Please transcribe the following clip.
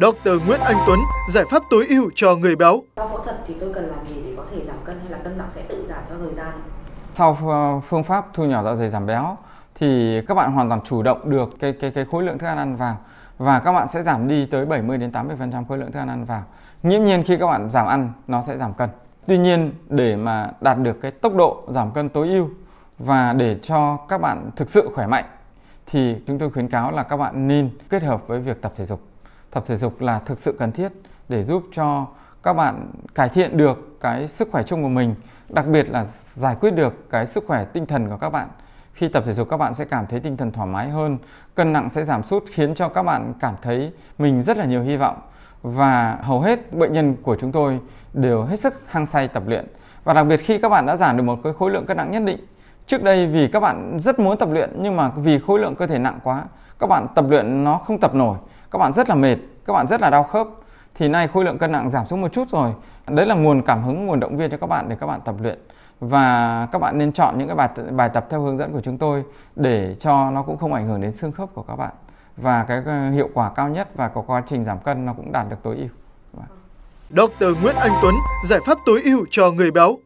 Dr. Nguyễn Anh Tuấn, giải pháp tối ưu cho người béo. Sau phẫu thuật thì tôi cần làm gì để có thể giảm cân hay là cân nặng sẽ tự giảm theo thời gian? Sau ờ, phương pháp thu nhỏ dạ dày giảm béo thì các bạn hoàn toàn chủ động được cái cái cái khối lượng thức ăn ăn vào và các bạn sẽ giảm đi tới 70 đến 80% khối lượng thức ăn ăn vào. Nghiễm nhiên khi các bạn giảm ăn nó sẽ giảm cân. Tuy nhiên để mà đạt được cái tốc độ giảm cân tối ưu và để cho các bạn thực sự khỏe mạnh thì chúng tôi khuyến cáo là các bạn nên kết hợp với việc tập thể dục tập thể dục là thực sự cần thiết để giúp cho các bạn cải thiện được cái sức khỏe chung của mình đặc biệt là giải quyết được cái sức khỏe tinh thần của các bạn khi tập thể dục các bạn sẽ cảm thấy tinh thần thoải mái hơn cân nặng sẽ giảm sút khiến cho các bạn cảm thấy mình rất là nhiều hy vọng và hầu hết bệnh nhân của chúng tôi đều hết sức hăng say tập luyện và đặc biệt khi các bạn đã giảm được một cái khối lượng cân nặng nhất định trước đây vì các bạn rất muốn tập luyện nhưng mà vì khối lượng cơ thể nặng quá các bạn tập luyện nó không tập nổi các bạn rất là mệt các bạn rất là đau khớp thì nay khối lượng cân nặng giảm xuống một chút rồi đấy là nguồn cảm hứng nguồn động viên cho các bạn để các bạn tập luyện và các bạn nên chọn những cái bài bài tập theo hướng dẫn của chúng tôi để cho nó cũng không ảnh hưởng đến xương khớp của các bạn và cái hiệu quả cao nhất và có quá trình giảm cân nó cũng đạt được tối ưu. Vâng Dr. Nguyễn Anh Tuấn, giải pháp tối ưu cho người béo.